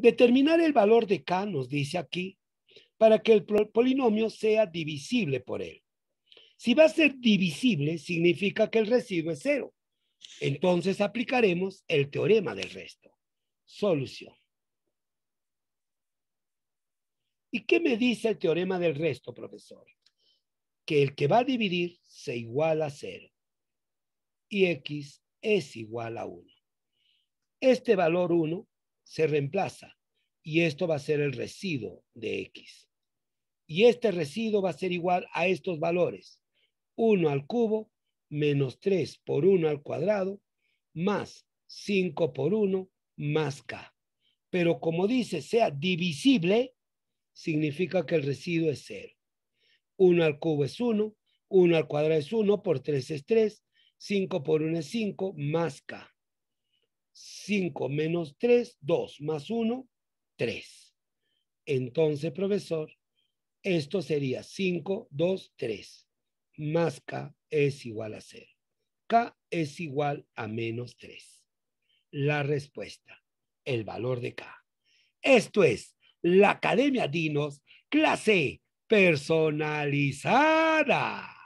Determinar el valor de K, nos dice aquí, para que el polinomio sea divisible por él. Si va a ser divisible, significa que el residuo es cero. Entonces aplicaremos el teorema del resto. Solución. ¿Y qué me dice el teorema del resto, profesor? Que el que va a dividir se iguala a cero. Y X es igual a 1. Este valor 1 se reemplaza y esto va a ser el residuo de X. Y este residuo va a ser igual a estos valores. 1 al cubo menos 3 por 1 al cuadrado más 5 por 1 más K. Pero como dice, sea divisible, significa que el residuo es 0. 1 al cubo es 1, 1 al cuadrado es 1, por 3 es 3, 5 por 1 es 5, más K. 5 menos 3, 2 más 1, 3. Entonces, profesor, esto sería 5, 2, 3. Más K es igual a 0. K es igual a menos 3. La respuesta, el valor de K. Esto es la Academia Dinos, clase personalizada.